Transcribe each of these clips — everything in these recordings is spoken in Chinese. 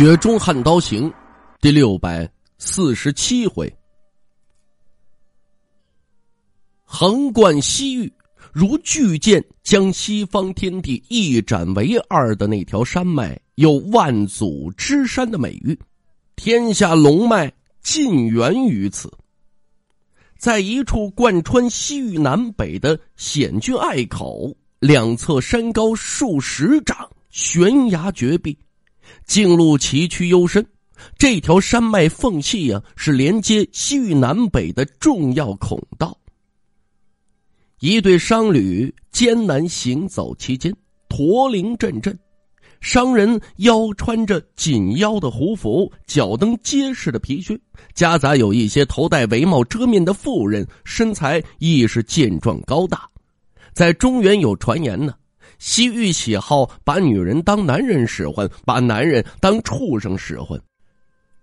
《雪中悍刀行》第六百四十七回，横贯西域，如巨剑将西方天地一斩为二的那条山脉，有万祖之山的美誉，天下龙脉尽源于此。在一处贯穿西域南北的险峻隘口，两侧山高数十丈，悬崖绝壁。径路崎岖幽深，这条山脉缝隙呀，是连接西域南北的重要孔道。一对商旅艰难行走其间，驼铃阵阵。商人腰穿着紧腰的胡服，脚蹬结实的皮靴，夹杂有一些头戴帷帽遮面的妇人，身材亦是健壮高大。在中原有传言呢。西域喜好把女人当男人使唤，把男人当畜生使唤。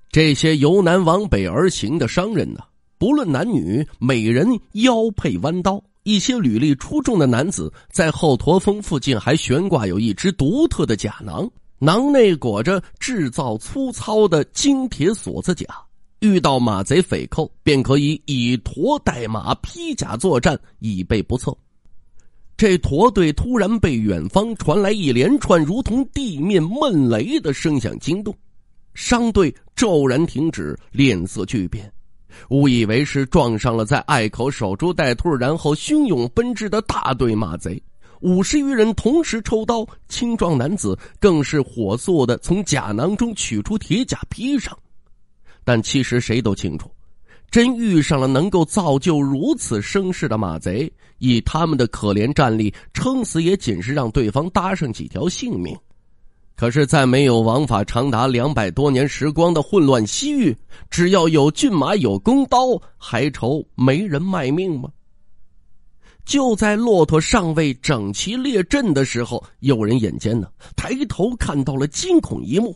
这些由南往北而行的商人呢，不论男女，每人腰佩弯刀。一些履历出众的男子，在后驼峰附近还悬挂有一只独特的甲囊，囊内裹着制造粗糙的精铁锁子甲。遇到马贼匪寇，便可以以驼代马，披甲作战，以备不测。这驼队突然被远方传来一连串如同地面闷雷的声响惊动，商队骤然停止，脸色巨变，误以为是撞上了在隘口守株待兔，然后汹涌奔至的大队马贼。五十余人同时抽刀，青壮男子更是火速的从甲囊中取出铁甲披上。但其实谁都清楚，真遇上了能够造就如此声势的马贼。以他们的可怜战力，撑死也仅是让对方搭上几条性命。可是，在没有王法、长达两百多年时光的混乱西域，只要有骏马、有弓刀，还愁没人卖命吗？就在骆驼尚未整齐列阵的时候，有人眼尖呢，抬头看到了惊恐一幕。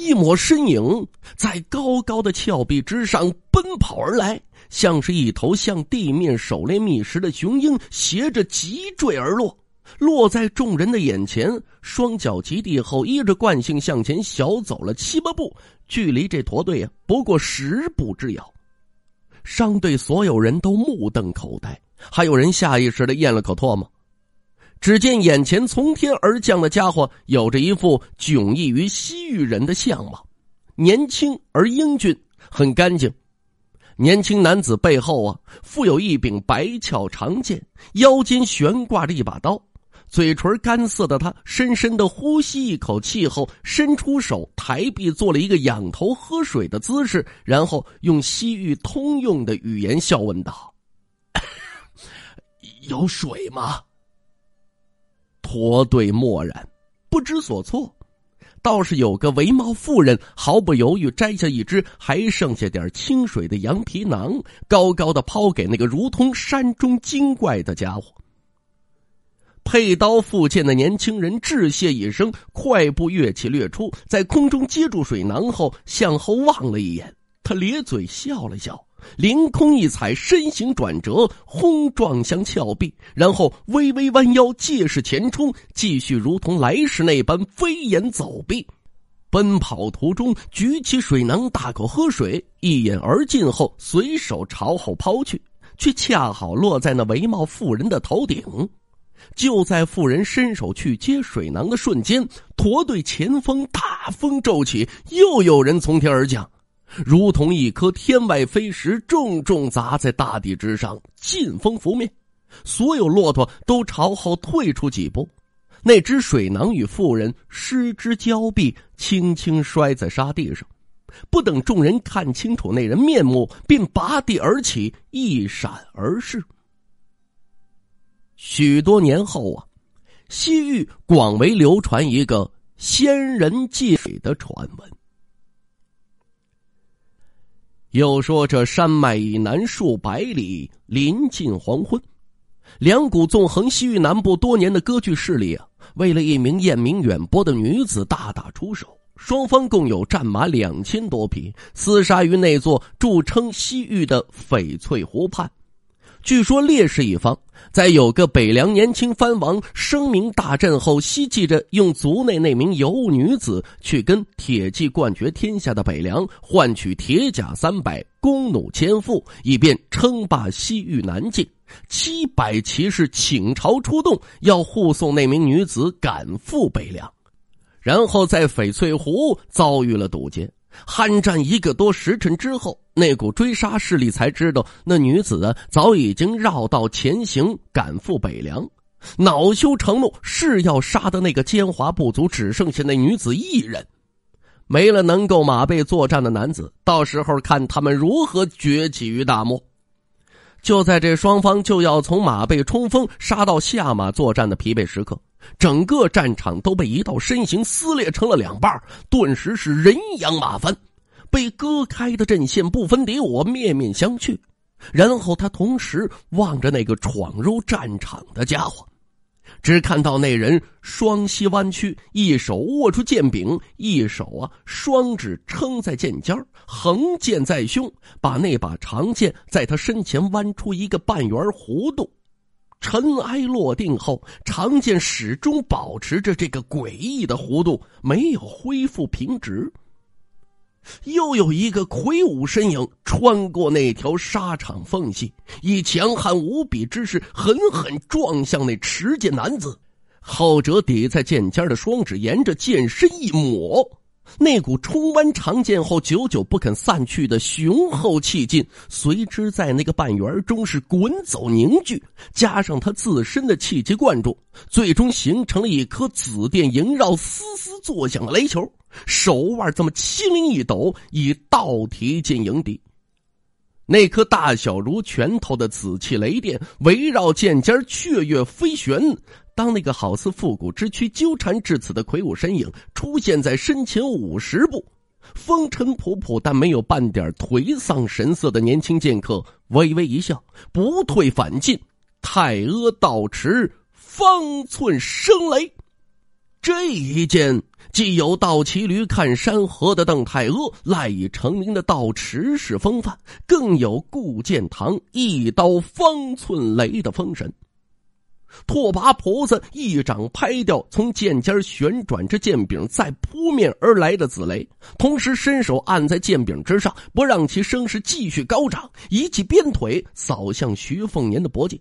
一抹身影在高高的峭壁之上奔跑而来，像是一头向地面狩猎觅食的雄鹰，斜着急坠而落，落在众人的眼前。双脚及地后，依着惯性向前小走了七八步，距离这驼队啊不过十步之遥。商队所有人都目瞪口呆，还有人下意识的咽了口唾沫。只见眼前从天而降的家伙有着一副迥异于西域人的相貌，年轻而英俊，很干净。年轻男子背后啊，附有一柄白鞘长剑，腰间悬挂着一把刀。嘴唇干涩的他，深深的呼吸一口气后，伸出手抬臂，做了一个仰头喝水的姿势，然后用西域通用的语言笑问道：“ 有水吗？”驼队默然，不知所措。倒是有个围帽妇人，毫不犹豫摘下一只还剩下点清水的羊皮囊，高高的抛给那个如同山中精怪的家伙。佩刀负剑的年轻人致谢一声，快步跃起掠出，在空中接住水囊后，向后望了一眼，他咧嘴笑了笑。凌空一踩，身形转折，轰撞向峭壁，然后微微弯腰，借势前冲，继续如同来时那般飞檐走壁。奔跑途中，举起水囊，大口喝水，一饮而尽后，随手朝后抛去，却恰好落在那围帽妇人的头顶。就在妇人伸手去接水囊的瞬间，驼队前方大风骤起，又有人从天而降。如同一颗天外飞石，重重砸在大地之上，劲风拂面，所有骆驼都朝后退出几步。那只水囊与妇人失之交臂，轻轻摔在沙地上。不等众人看清楚那人面目，并拔地而起，一闪而逝。许多年后啊，西域广为流传一个仙人借水的传闻。又说，这山脉以南数百里，临近黄昏，两股纵横西域南部多年的割据势力，啊，为了一名艳名远播的女子大打出手。双方共有战马两千多匹，厮杀于那座著称西域的翡翠湖畔。据说，劣势一方。在有个北凉年轻藩王声名大振后，希冀着用族内那名尤物女子去跟铁骑冠绝天下的北凉换取铁甲三百、弓弩千副，以便称霸西域南境。七百骑士倾巢出动，要护送那名女子赶赴北凉，然后在翡翠湖遭遇了堵截，酣战一个多时辰之后。那股追杀势力才知道，那女子早已经绕道前行，赶赴北凉。恼羞成怒，誓要杀的那个奸猾不足，只剩下那女子一人，没了能够马背作战的男子，到时候看他们如何崛起于大漠。就在这双方就要从马背冲锋杀到下马作战的疲惫时刻，整个战场都被一道身形撕裂成了两半，顿时是人仰马翻。被割开的阵线不分敌我，面面相觑。然后他同时望着那个闯入战场的家伙，只看到那人双膝弯曲，一手握住剑柄，一手啊，双指撑在剑尖，横剑在胸，把那把长剑在他身前弯出一个半圆弧度。尘埃落定后，长剑始终保持着这个诡异的弧度，没有恢复平直。又有一个魁梧身影穿过那条沙场缝隙，以强悍无比之势狠狠撞向那持剑男子，后者抵在剑尖的双指沿着剑身一抹。那股冲弯长剑后久久不肯散去的雄厚气劲，随之在那个半圆中是滚走凝聚，加上他自身的气机灌注，最终形成了一颗紫电萦绕、嘶嘶作响的雷球。手腕这么轻灵一抖，以倒提进营地。那颗大小如拳头的紫气雷电，围绕剑尖雀跃飞旋。当那个好似复古之躯纠缠至此的魁梧身影出现在身前五十步，风尘仆仆但没有半点颓丧神色的年轻剑客微微一笑，不退反进。太阿道持方寸生雷，这一剑既有倒骑驴看山河的邓太阿赖以成名的倒持式风范，更有顾剑棠一刀方寸雷的风神。拓跋菩萨一掌拍掉从剑尖旋转至剑柄再扑面而来的紫雷，同时伸手按在剑柄之上，不让其声势继续高涨。一记鞭腿扫向徐凤年的脖颈，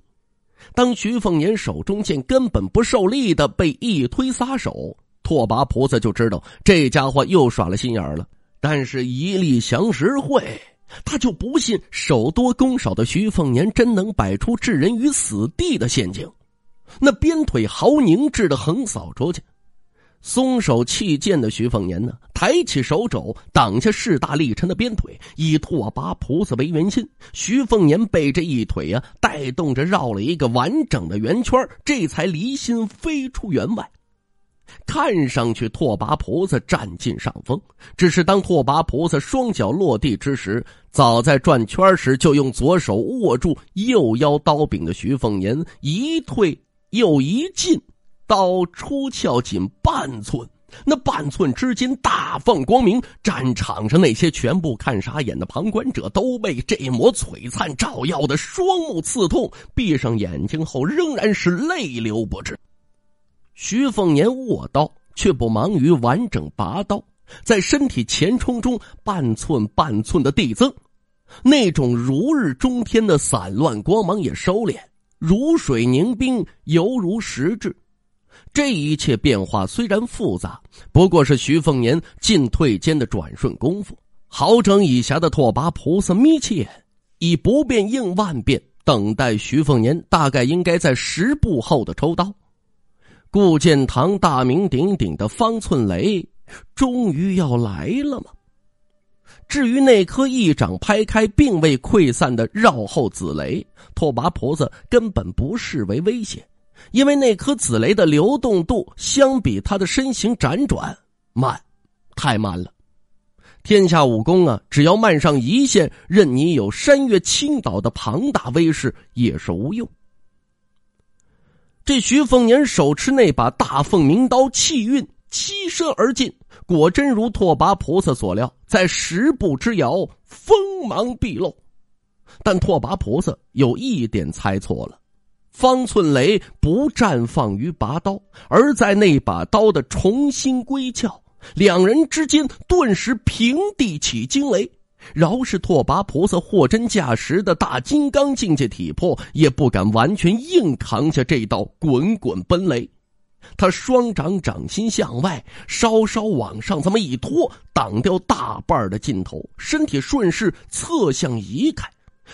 当徐凤年手中剑根本不受力的被一推撒手，拓跋菩萨就知道这家伙又耍了心眼了。但是，一力降十会，他就不信手多弓少的徐凤年真能摆出置人于死地的陷阱。那鞭腿毫凝滞的横扫出去，松手弃剑的徐凤年呢，抬起手肘挡下势大力沉的鞭腿，以拓跋菩萨为圆心，徐凤年被这一腿啊带动着绕了一个完整的圆圈，这才离心飞出园外。看上去拓跋菩萨占尽上风，只是当拓跋菩萨双脚落地之时，早在转圈时就用左手握住右腰刀柄的徐凤年一退。又一进，刀出鞘仅半寸，那半寸之间大放光明。战场上那些全部看傻眼的旁观者，都被这抹璀璨照耀的双目刺痛，闭上眼睛后仍然是泪流不止。徐凤年握刀，却不忙于完整拔刀，在身体前冲中半寸半寸的递增，那种如日中天的散乱光芒也收敛。如水凝冰，犹如实质。这一切变化虽然复杂，不过是徐凤年进退间的转瞬功夫。豪整以暇的拓跋菩萨眯起眼，以不变应万变，等待徐凤年大概应该在十步后的抽刀。顾建堂大名鼎鼎的方寸雷，终于要来了吗？至于那颗一掌拍开并未溃散的绕后紫雷，拓跋菩萨根本不视为威胁，因为那颗紫雷的流动度相比他的身形辗转慢，太慢了。天下武功啊，只要慢上一线，任你有山岳倾倒的庞大威势，也是无用。这徐凤年手持那把大凤鸣刀，气运七射而进。果真如拓跋菩萨所料，在十步之遥锋芒毕露，但拓跋菩萨有一点猜错了，方寸雷不绽放于拔刀，而在那把刀的重新归鞘。两人之间顿时平地起惊雷，饶是拓跋菩萨货真价实的大金刚境界体魄，也不敢完全硬扛下这道滚滚奔雷。他双掌掌心向外，稍稍往上，这么一托，挡掉大半的劲头，身体顺势侧向移开。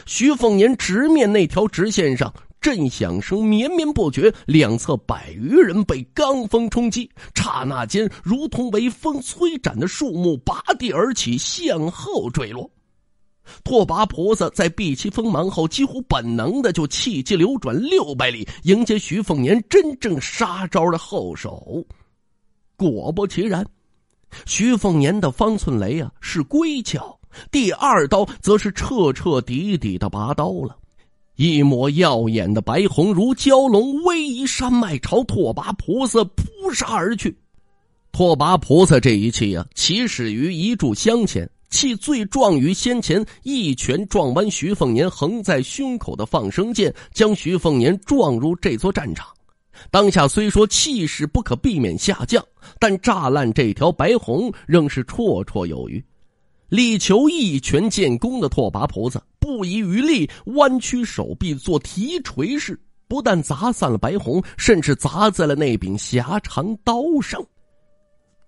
徐凤年直面那条直线上，震响声绵绵不绝，两侧百余人被罡风冲击，刹那间如同被风摧斩的树木，拔地而起，向后坠落。拓跋菩萨在避其锋芒后，几乎本能的就气机流转六百里，迎接徐凤年真正杀招的后手。果不其然，徐凤年的方寸雷啊是归巧，第二刀则是彻彻底底的拔刀了。一抹耀眼的白虹如蛟龙威仪山脉，朝拓跋菩萨扑杀而去。拓跋菩萨这一气啊，起始于一炷香前。气最壮于先前一拳撞弯徐凤年横在胸口的放生剑，将徐凤年撞入这座战场。当下虽说气势不可避免下降，但炸烂这条白虹仍是绰绰有余。力求一拳建功的拓跋菩萨不遗余力，弯曲手臂做提锤式，不但砸散了白虹，甚至砸在了那柄狭长刀上。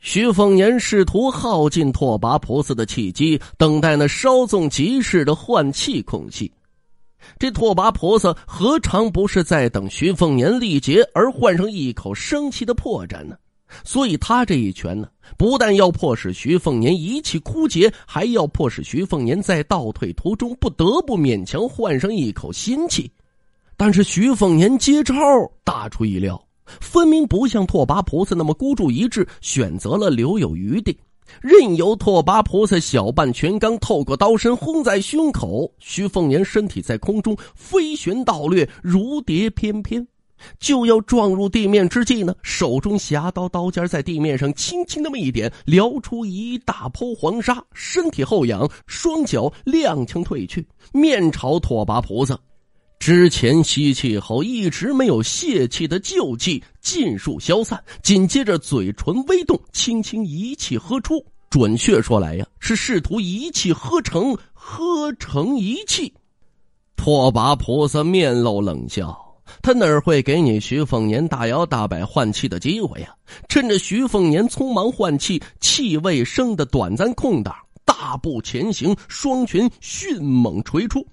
徐凤年试图耗尽拓跋菩萨的气机，等待那稍纵即逝的换气空隙。这拓跋菩萨何尝不是在等徐凤年力竭而换上一口生气的破绽呢？所以他这一拳呢，不但要迫使徐凤年一气枯竭，还要迫使徐凤年在倒退途中不得不勉强换上一口新气。但是徐凤年接招大出意料。分明不像拓跋菩萨那么孤注一掷，选择了留有余地，任由拓跋菩萨小半拳刚透过刀身轰在胸口。徐凤年身体在空中飞旋倒掠，如蝶翩翩，就要撞入地面之际呢，手中侠刀刀尖在地面上轻轻那么一点，撩出一大泼黄沙，身体后仰，双脚踉跄退去，面朝拓跋菩萨。之前吸气后一直没有泄气的旧气尽数消散，紧接着嘴唇微动，轻轻一气呵出。准确说来呀，是试图一气呵成，呵成一气。拓跋菩萨面露冷笑，他哪会给你徐凤年大摇大摆换气的机会呀？趁着徐凤年匆忙换气、气未生的短暂空档，大步前行，双拳迅猛锤出。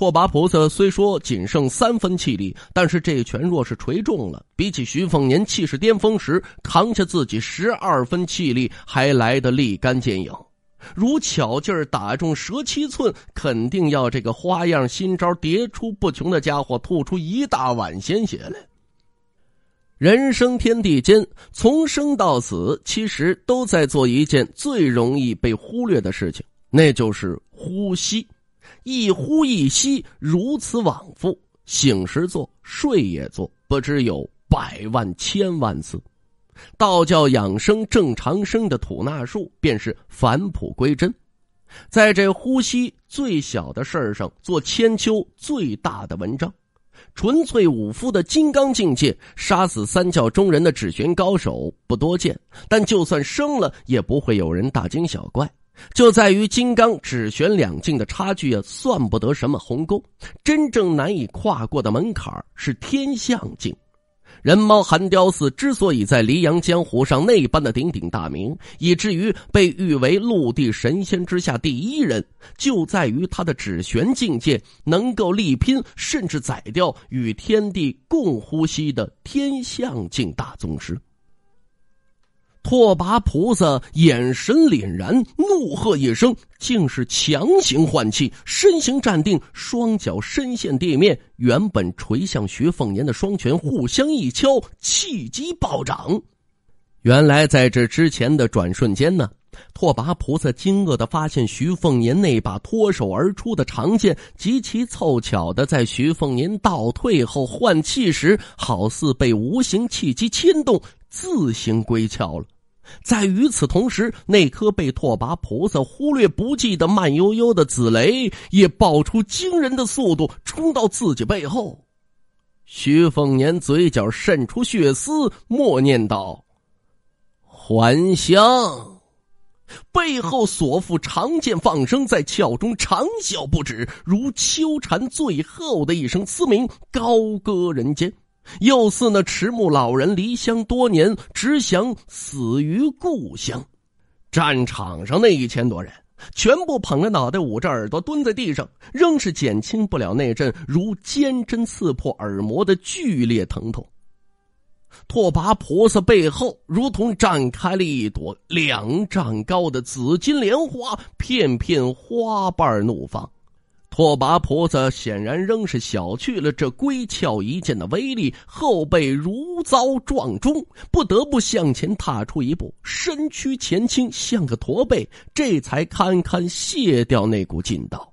拓跋菩萨虽说仅剩三分气力，但是这拳若是锤中了，比起徐凤年气势巅峰时扛下自己十二分气力，还来得立竿见影。如巧劲儿打中蛇七寸，肯定要这个花样新招迭出不穷的家伙吐出一大碗鲜血来。人生天地间，从生到死，其实都在做一件最容易被忽略的事情，那就是呼吸。一呼一吸，如此往复，醒时做，睡也做，不知有百万千万次。道教养生、正长生的吐纳术，便是返璞归真，在这呼吸最小的事儿上做千秋最大的文章。纯粹武夫的金刚境界，杀死三教中人的指玄高手不多见，但就算生了，也不会有人大惊小怪。就在于金刚指玄两境的差距啊，算不得什么鸿沟，真正难以跨过的门槛是天象境。人猫寒雕寺之所以在黎阳江湖上那般的鼎鼎大名，以至于被誉为陆地神仙之下第一人，就在于他的指玄境界能够力拼甚至宰掉与天地共呼吸的天象境大宗师。拓跋菩萨眼神凛然，怒喝一声，竟是强行换气，身形站定，双脚深陷地面。原本垂向徐凤年的双拳互相一敲，气机暴涨。原来在这之前的转瞬间呢？拓跋菩萨惊愕的发现，徐凤年那把脱手而出的长剑，极其凑巧的在徐凤年倒退后换气时，好似被无形气机牵动，自行归鞘了。在与此同时，那颗被拓跋菩萨忽略不计的慢悠悠的紫雷，也爆出惊人的速度冲到自己背后。徐凤年嘴角渗出血丝，默念道：“还乡。”背后所负长剑放声在鞘中长啸不止，如秋蝉最后的一声嘶鸣，高歌人间，又似那迟暮老人离乡多年，只想死于故乡。战场上那一千多人，全部捧着脑袋，捂着耳朵，蹲在地上，仍是减轻不了那阵如尖针刺破耳膜的剧烈疼痛。拓跋菩萨背后如同绽开了一朵两丈高的紫金莲花，片片花瓣怒放。拓跋菩萨显然仍是小觑了这归鞘一剑的威力，后背如遭撞钟，不得不向前踏出一步，身躯前倾，像个驼背，这才堪堪卸掉那股劲道。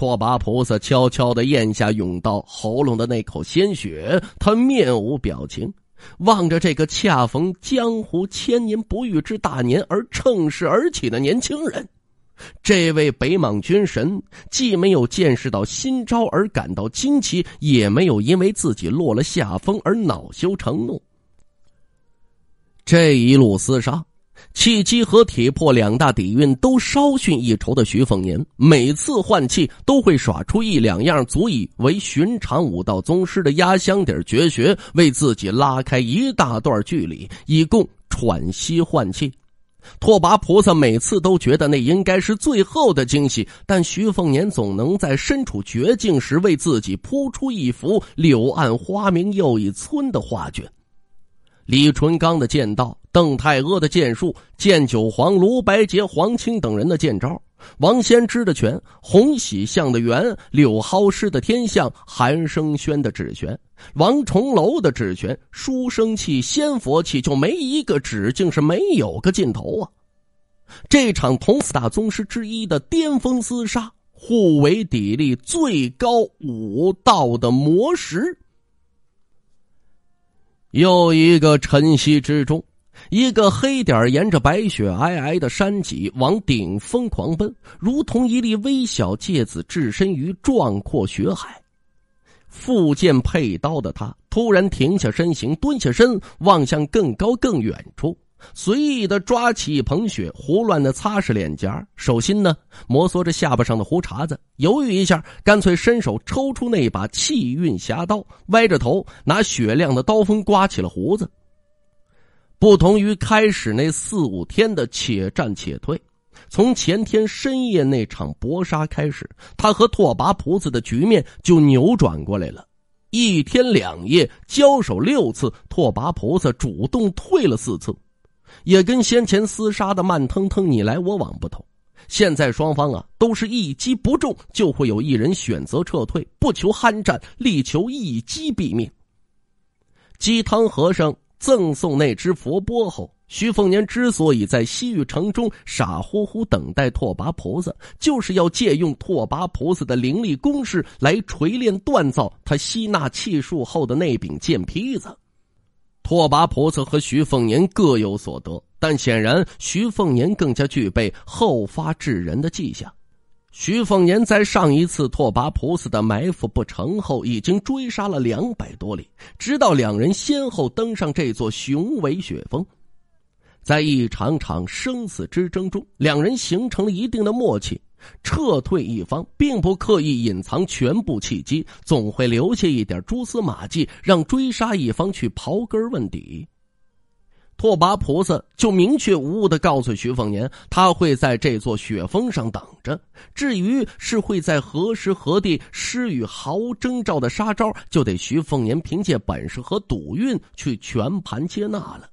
拓跋菩萨悄悄的咽下涌到喉咙的那口鲜血，他面无表情，望着这个恰逢江湖千年不遇之大年而乘势而起的年轻人。这位北莽军神既没有见识到新招而感到惊奇，也没有因为自己落了下风而恼羞成怒。这一路厮杀。气机和体魄两大底蕴都稍逊一筹的徐凤年，每次换气都会耍出一两样足以为寻常武道宗师的压箱底绝学，为自己拉开一大段距离，以供喘息换气。拓跋菩萨每次都觉得那应该是最后的惊喜，但徐凤年总能在身处绝境时为自己铺出一幅“柳暗花明又一村”的画卷。李淳罡的剑道。邓太阿的剑术，剑九黄、卢白杰、黄青等人的剑招，王先知的拳，洪喜相的圆，柳蒿师的天象，韩生轩的指拳，王重楼的指拳，书生气、仙佛气，就没一个指竟是没有个尽头啊！这场同四大宗师之一的巅峰厮杀，互为砥砺，最高武道的魔石。又一个晨曦之中。一个黑点沿着白雪皑皑的山脊往顶峰狂奔，如同一粒微小芥子置身于壮阔雪海。复剑佩刀的他突然停下身形，蹲下身，望向更高更远处，随意的抓起一捧雪，胡乱的擦拭脸颊。手心呢，摩挲着下巴上的胡茬子，犹豫一下，干脆伸手抽出那把气运侠刀，歪着头拿雪亮的刀锋刮起了胡子。不同于开始那四五天的且战且退，从前天深夜那场搏杀开始，他和拓跋菩萨的局面就扭转过来了。一天两夜交手六次，拓跋菩萨主动退了四次，也跟先前厮杀的慢腾腾你来我往不同，现在双方啊都是一击不中就会有一人选择撤退，不求酣战，力求一击毙命。鸡汤和尚。赠送那只佛钵后，徐凤年之所以在西域城中傻乎乎等待拓跋菩萨，就是要借用拓跋菩萨的灵力攻势来锤炼锻造他吸纳气术后的那柄剑坯子。拓跋菩萨和徐凤年各有所得，但显然徐凤年更加具备后发制人的迹象。徐凤年在上一次拓跋菩萨的埋伏不成后，已经追杀了两百多里，直到两人先后登上这座雄伟雪峰，在一场场生死之争中，两人形成了一定的默契。撤退一方并不刻意隐藏全部契机，总会留下一点蛛丝马迹，让追杀一方去刨根问底。拓跋菩萨就明确无误的告诉徐凤年，他会在这座雪峰上等着。至于是会在何时何地施与毫无征兆的杀招，就得徐凤年凭借本事和赌运去全盘接纳了。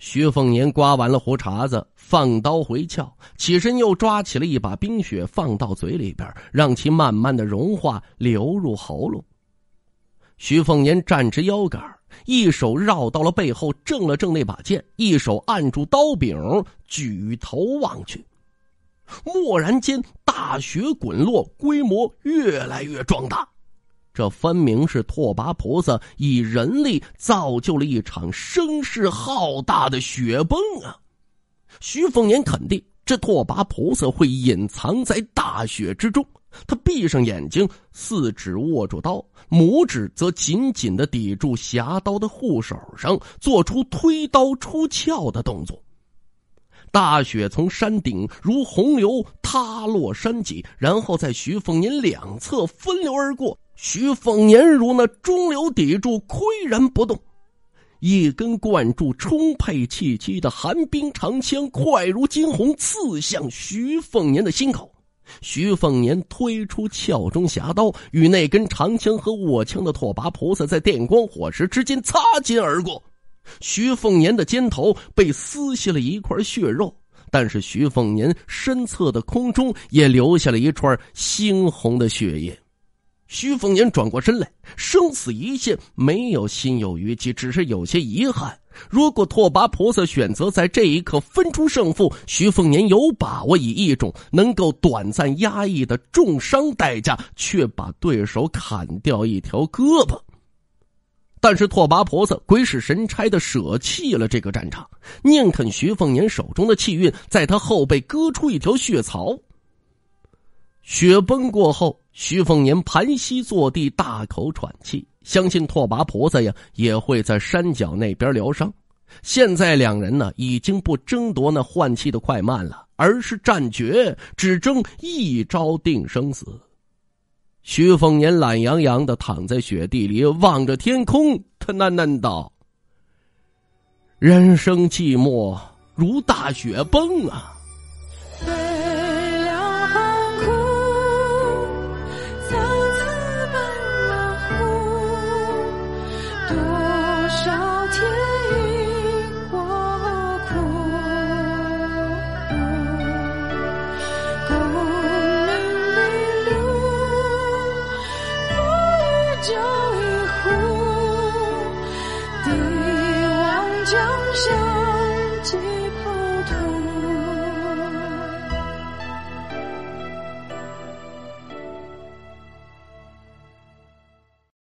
徐凤年刮完了胡茬子，放刀回鞘，起身又抓起了一把冰雪放到嘴里边，让其慢慢的融化流入喉咙。徐凤年站直腰杆一手绕到了背后，正了正那把剑，一手按住刀柄，举头望去。蓦然间，大雪滚落，规模越来越壮大。这分明是拓跋菩萨以人力造就了一场声势浩大的雪崩啊！徐凤年肯定，这拓跋菩萨会隐藏在大雪之中。他闭上眼睛，四指握住刀，拇指则紧紧的抵住侠刀的护手上，做出推刀出鞘的动作。大雪从山顶如洪流塌落山脊，然后在徐凤年两侧分流而过。徐凤年如那中流砥柱，岿然不动。一根灌注充沛气息的寒冰长枪，快如惊鸿，刺向徐凤年的心口。徐凤年推出鞘中侠刀，与那根长枪和握枪的拓跋菩萨在电光火石之间擦肩而过。徐凤年的肩头被撕下了一块血肉，但是徐凤年身侧的空中也留下了一串猩红的血液。徐凤年转过身来，生死一线，没有心有余悸，只是有些遗憾。如果拓跋菩萨选择在这一刻分出胜负，徐凤年有把握以一种能够短暂压抑的重伤代价，却把对手砍掉一条胳膊。但是拓跋菩萨鬼使神差的舍弃了这个战场，宁肯徐凤年手中的气运在他后背割出一条血槽。雪崩过后，徐凤年盘膝坐地，大口喘气。相信拓跋菩萨呀，也会在山脚那边疗伤。现在两人呢，已经不争夺那换气的快慢了，而是战决，只争一招定生死。徐凤年懒洋洋的躺在雪地里，望着天空，他喃喃道：“人生寂寞如大雪崩啊。”